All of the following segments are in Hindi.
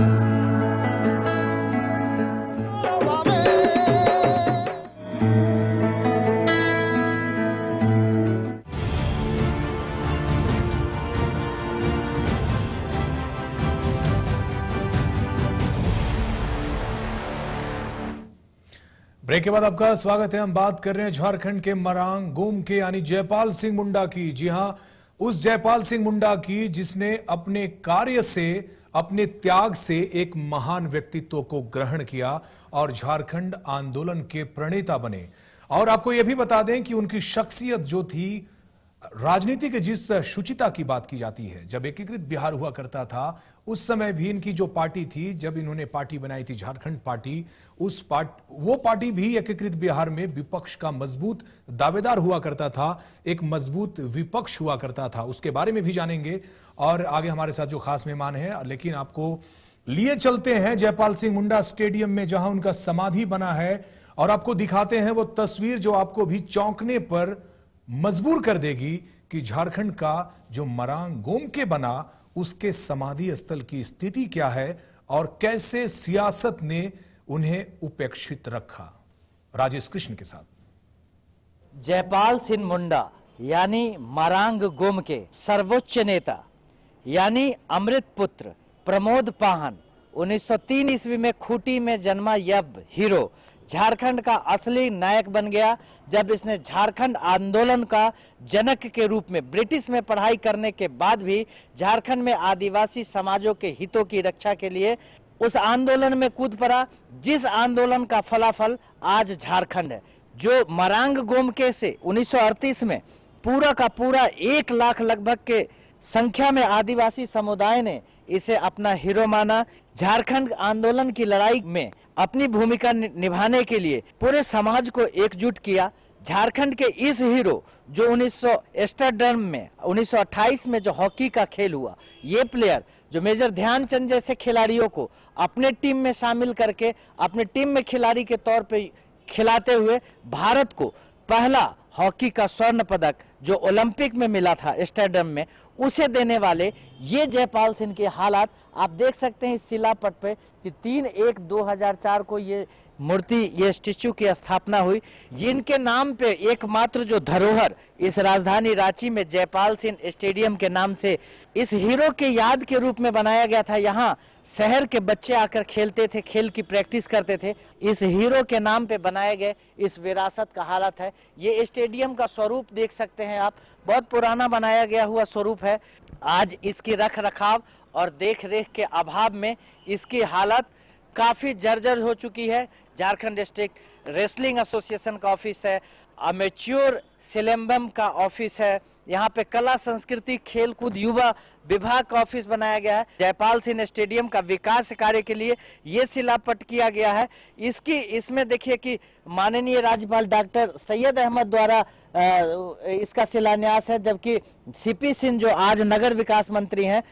ब्रेक के बाद आपका स्वागत है हम बात कर रहे हैं झारखंड के मरांग गुम के यानी जयपाल सिंह मुंडा की जी हां उस जयपाल सिंह मुंडा की जिसने अपने कार्य से अपने त्याग से एक महान व्यक्तित्व को ग्रहण किया और झारखंड आंदोलन के प्रणेता बने और आपको यह भी बता दें कि उनकी शख्सियत जो थी राजनीति के जिस शुचिता की बात की जाती है जब एकीकृत बिहार हुआ करता था उस समय भी इनकी जो पार्टी थी जब इन्होंने पार्टी बनाई थी झारखंड पार्टी उस पार्ट वो पार्टी भी एकीकृत बिहार में विपक्ष का मजबूत दावेदार हुआ करता था एक मजबूत विपक्ष हुआ करता था उसके बारे में भी जानेंगे और आगे हमारे साथ जो खास मेहमान है लेकिन आपको लिए चलते हैं जयपाल सिंह मुंडा स्टेडियम में जहां उनका समाधि बना है और आपको दिखाते हैं वो तस्वीर जो आपको भी चौंकने पर मजबूर कर देगी कि झारखंड का जो मरांग गोमके बना उसके समाधि स्थल की स्थिति क्या है और कैसे सियासत ने उन्हें उपेक्षित रखा राजेश कृष्ण के साथ जयपाल सिंह मुंडा यानी मरांग गोमके सर्वोच्च नेता यानी अमृत पुत्र प्रमोद पाहन 1903 ईस्वी में खूटी में जन्मा यब हीरो झारखंड का असली नायक बन गया जब इसने झारखंड आंदोलन का जनक के रूप में ब्रिटिश में पढ़ाई करने के बाद भी झारखंड में आदिवासी समाजों के हितों की रक्षा के लिए उस आंदोलन में कूद पड़ा जिस आंदोलन का फलाफल आज झारखंड है जो मरांग गोमके से 1938 में पूरा का पूरा एक लाख लगभग के संख्या में आदिवासी समुदाय ने इसे अपना हीरो माना झारखंड आंदोलन की लड़ाई में अपनी भूमिका निभाने के लिए पूरे समाज को एकजुट किया झारखंड के इस हीरो जो उन्नीस सौ में 1928 में जो हॉकी का खेल हुआ ये प्लेयर जो मेजर ध्यानचंद जैसे खिलाड़ियों को अपने टीम में शामिल करके अपने टीम में खिलाड़ी के तौर पे खिलाते हुए भारत को पहला हॉकी का स्वर्ण पदक जो ओलंपिक में मिला था स्टेडियम में उसे देने वाले ये जयपाल सिंह के हालात आप देख सकते हैं इस शिलापट पे कि तीन एक 2004 को ये मूर्ति ये स्टेचू की स्थापना हुई जिनके नाम पे एकमात्र जो धरोहर इस राजधानी रांची में जयपाल सिंह स्टेडियम के नाम से इस हीरो के याद के रूप में बनाया गया था यहाँ शहर के बच्चे आकर खेलते थे खेल की प्रैक्टिस करते थे इस हीरो के नाम पे बनाए गए इस विरासत का हालत है ये स्टेडियम का स्वरूप देख सकते हैं आप बहुत पुराना बनाया गया हुआ स्वरूप है आज इसकी रख रखाव और देख रेख के अभाव में इसकी हालत काफ़ी जर्जर हो चुकी है झारखंड डिस्ट्रिक्ट रेसलिंग एसोसिएशन का ऑफिस है अमेच्योर सिलेम्बम का ऑफिस है यहाँ पे कला संस्कृति खेल कूद युवा विभाग का ऑफिस बनाया गया है जयपाल सिंह स्टेडियम का विकास कार्य के लिए ये शिलापट किया गया है इसकी इसमें देखिए कि माननीय राज्यपाल डॉक्टर सैयद अहमद द्वारा इसका शिलान्यास है जबकि सीपी सिंह जो आज नगर विकास मंत्री हैं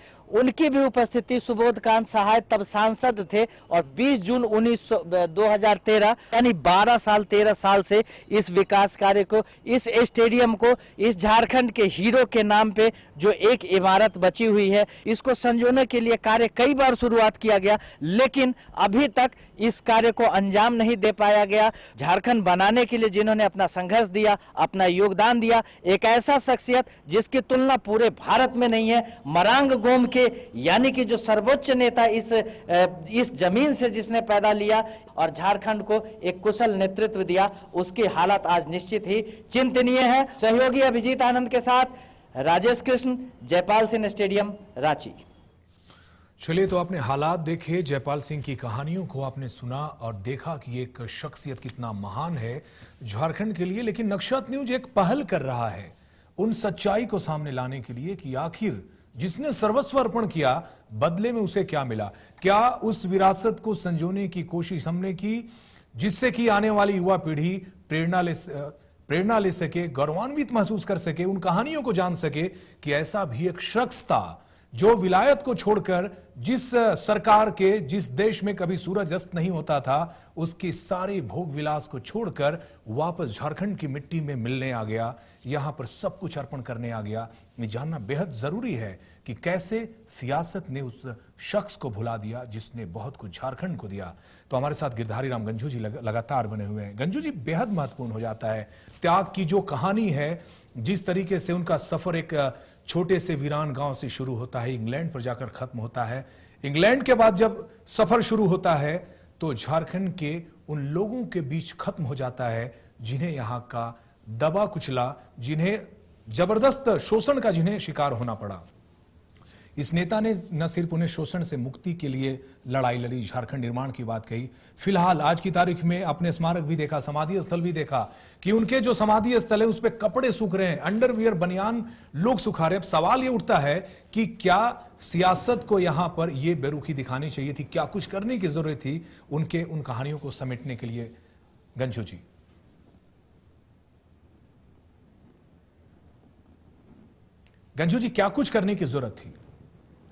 उनकी भी उपस्थिति सुबोध कांत सहाय तब सांसद थे और 20 जून उन्नीस 2013 यानी 12 12 साल 13 साल से इस विकास कार्य को इस स्टेडियम को इस झारखंड के हीरो के नाम पे जो एक इमारत बची हुई है इसको संजोने के लिए कार्य कई बार शुरुआत किया गया लेकिन अभी तक इस कार्य को अंजाम नहीं दे पाया गया झारखंड बनाने के लिए जिन्होंने अपना संघर्ष दिया अपना योगदान दिया एक ऐसा शख्सियत जिसकी तुलना पूरे भारत में नहीं है मरांग गोम के यानी कि जो सर्वोच्च नेता इस इस जमीन से जिसने पैदा लिया और झारखंड को एक कुशल नेतृत्व दिया उसकी हालत आज निश्चित ही चिंतनीय है सहयोगी अभिजीत आनंद के साथ राजेश कृष्ण जयपाल सिंह स्टेडियम रांची चलिए तो आपने हालात देखे जयपाल सिंह की कहानियों को आपने सुना और देखा कि एक शख्सियत कितना महान है झारखंड के लिए लेकिन नक्षत्र न्यूज एक पहल कर रहा है उन सच्चाई को सामने लाने के लिए कि आखिर जिसने सर्वस्व अर्पण किया बदले में उसे क्या मिला क्या उस विरासत को संजोने की कोशिश हमने की जिससे कि आने वाली युवा पीढ़ी प्रेरणा ले प्रेरणा ले सके गौरवान्वित महसूस कर सके उन कहानियों को जान सके कि ऐसा भी एक शख्स था जो विलायत को छोड़कर जिस सरकार के जिस देश में कभी सूरज अस्त नहीं होता था उसकी सारी भोग विलास को छोड़कर वापस झारखंड की मिट्टी में मिलने आ गया यहां पर सब कुछ अर्पण करने आ गया ये जानना बेहद जरूरी है कि कैसे सियासत ने उस शख्स को भुला दिया जिसने बहुत कुछ झारखंड को दिया तो हमारे साथ गिरधारी राम गंजू जी लग, लगातार बने हुए हैं गंजू जी बेहद महत्वपूर्ण हो जाता है त्याग की जो कहानी है जिस तरीके से उनका सफर एक छोटे से वीरान गांव से शुरू होता है इंग्लैंड पर जाकर खत्म होता है इंग्लैंड के बाद जब सफर शुरू होता है तो झारखंड के उन लोगों के बीच खत्म हो जाता है जिन्हें यहां का दबा कुचला जिन्हें जबरदस्त शोषण का जिन्हें शिकार होना पड़ा इस नेता ने न सिर्फ उन्हें शोषण से मुक्ति के लिए लड़ाई लड़ी झारखंड निर्माण की बात कही फिलहाल आज की तारीख में अपने स्मारक भी देखा समाधि स्थल भी देखा कि उनके जो समाधि स्थल है उस पर कपड़े सूख रहे हैं अंडरवियर बनियान लोग सुखा रहे अब सवाल ये उठता है कि क्या सियासत को यहां पर यह बेरुखी दिखानी चाहिए थी क्या कुछ करने की जरूरत थी उनके उन कहानियों को समेटने के लिए गंजू जी गंजू जी क्या कुछ करने की जरूरत थी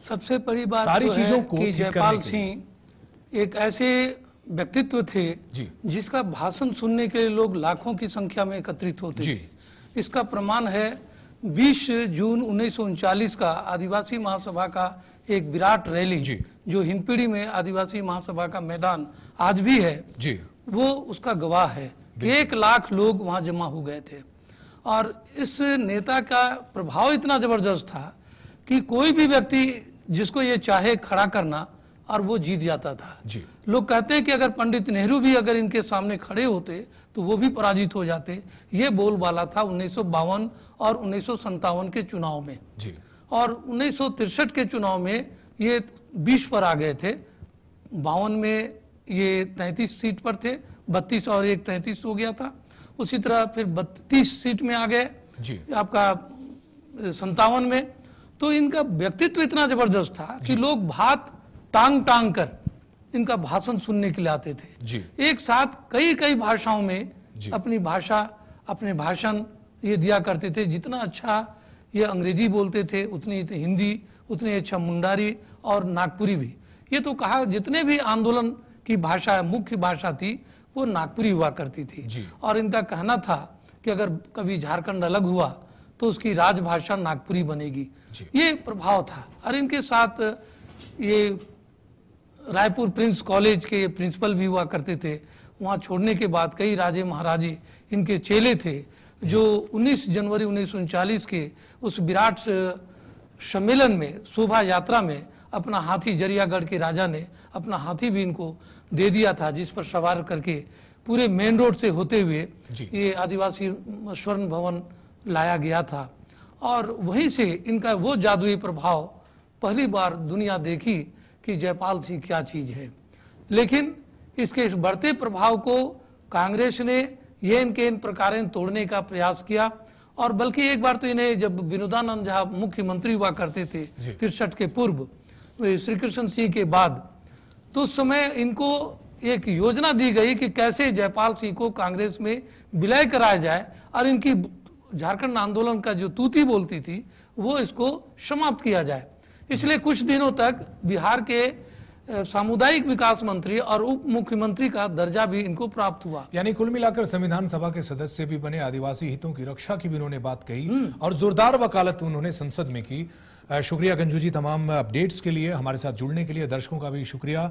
सबसे बड़ी बात सारी तो चीजों को जयपाल सिंह एक ऐसे व्यक्तित्व थे जी। जिसका भाषण सुनने के लिए लोग लाखों की संख्या में एकत्रित होते जी। इसका प्रमाण है 20 जून उन्नीस का आदिवासी महासभा का एक विराट रैली जो हिंदपीढ़ी में आदिवासी महासभा का मैदान आज भी है जी। वो उसका गवाह है एक लाख लोग वहां जमा हो गए थे और इस नेता का प्रभाव इतना जबरदस्त था कि कोई भी व्यक्ति जिसको ये चाहे खड़ा करना और वो जीत जाता था जी। लोग कहते हैं कि अगर पंडित नेहरू भी अगर इनके सामने खड़े होते तो वो भी पराजित हो जाते ये बोलबाला था उन्नीस और उन्नीस के चुनाव में जी। और उन्नीस के चुनाव में ये बीस पर आ गए थे बावन में ये तैतीस सीट पर थे बत्तीस और एक तैतीस हो गया था उसी तरह फिर बत्तीस सीट में आ गए आपका संतावन में तो इनका व्यक्तित्व इतना जबरदस्त था कि लोग भात टांग टांग कर इनका भाषण सुनने के लिए आते थे जी। एक साथ कई कई भाषाओं में अपनी भाषा अपने भाषण ये दिया करते थे जितना अच्छा ये अंग्रेजी बोलते थे उतनी हिंदी उतनी अच्छा मुंडारी और नागपुरी भी ये तो कहा जितने भी आंदोलन की भाषा मुख्य भाषा थी वो नागपुरी हुआ करती थी और इनका कहना था कि अगर कभी झारखंड अलग हुआ तो उसकी राजभाषा नागपुरी बनेगी ये प्रभाव था और इनके साथ ये रायपुर प्रिंस कॉलेज के प्रिंसिपल भी हुआ करते थे वहाँ छोड़ने के बाद कई राजे महाराजे इनके चेले थे जो 19 जनवरी उन्नीस के उस विराट सम्मेलन में शोभा यात्रा में अपना हाथी जरियागढ़ के राजा ने अपना हाथी भी इनको दे दिया था जिस पर सवार करके पूरे मेन रोड से होते हुए ये आदिवासी स्वर्ण भवन लाया गया था और वहीं से इनका वो जादुई प्रभाव पहली बार दुनिया देखी कि जयपाल सिंह क्या चीज है लेकिन इसके इस बढ़ते प्रभाव को कांग्रेस ने ये इनके इन प्रकार तोड़ने का प्रयास किया और बल्कि एक बार तो इन्हें जब विनोदानंद झा मुख्यमंत्री हुआ करते थे तिरसठ के पूर्व श्री कृष्ण सिंह के बाद तो उस समय इनको एक योजना दी गई कि कैसे जयपाल सिंह को कांग्रेस में विलय कराया जाए और इनकी झारखंड आंदोलन का जो तूती बोलती थी वो इसको समाप्त किया जाए इसलिए कुछ दिनों तक बिहार के सामुदायिक विकास मंत्री और उप मुख्यमंत्री का दर्जा भी इनको प्राप्त हुआ यानी कुल मिलाकर संविधान सभा के सदस्य भी बने आदिवासी हितों की रक्षा की भी उन्होंने बात कही हम्म। और जोरदार वकालत उन्होंने संसद में की शुक्रिया गंजू जी तमाम अपडेट्स के लिए हमारे साथ जुड़ने के लिए दर्शकों का भी शुक्रिया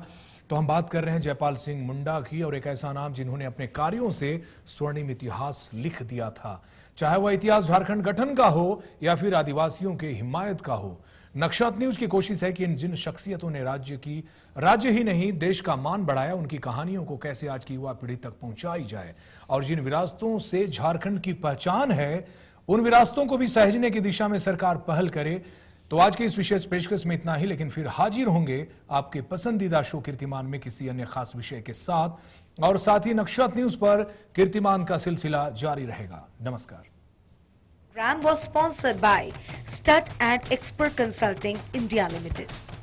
तो हम बात कर रहे हैं जयपाल सिंह मुंडा की और एक ऐसा नाम जिन्होंने अपने कार्यों से स्वर्णिम इतिहास लिख दिया था चाहे वह इतिहास झारखंड गठन का हो या फिर आदिवासियों के हिमायत का हो नक्शात न्यूज की कोशिश है कि इन जिन शख्सियतों ने राज्य की राज्य ही नहीं देश का मान बढ़ाया उनकी कहानियों को कैसे आज की युवा पीढ़ी तक पहुंचाई जाए और जिन विरासतों से झारखंड की पहचान है उन विरासतों को भी सहजने की दिशा में सरकार पहल करे तो आज की इस विशेष पेशकश में इतना ही लेकिन फिर हाजिर होंगे आपके पसंदीदा शो कीर्तिमान में किसी अन्य खास विषय के साथ और साथ ही नक्षत्र न्यूज पर कीर्तिमान का सिलसिला जारी रहेगा नमस्कार Ram was sponsored by Stud and expert consulting India limited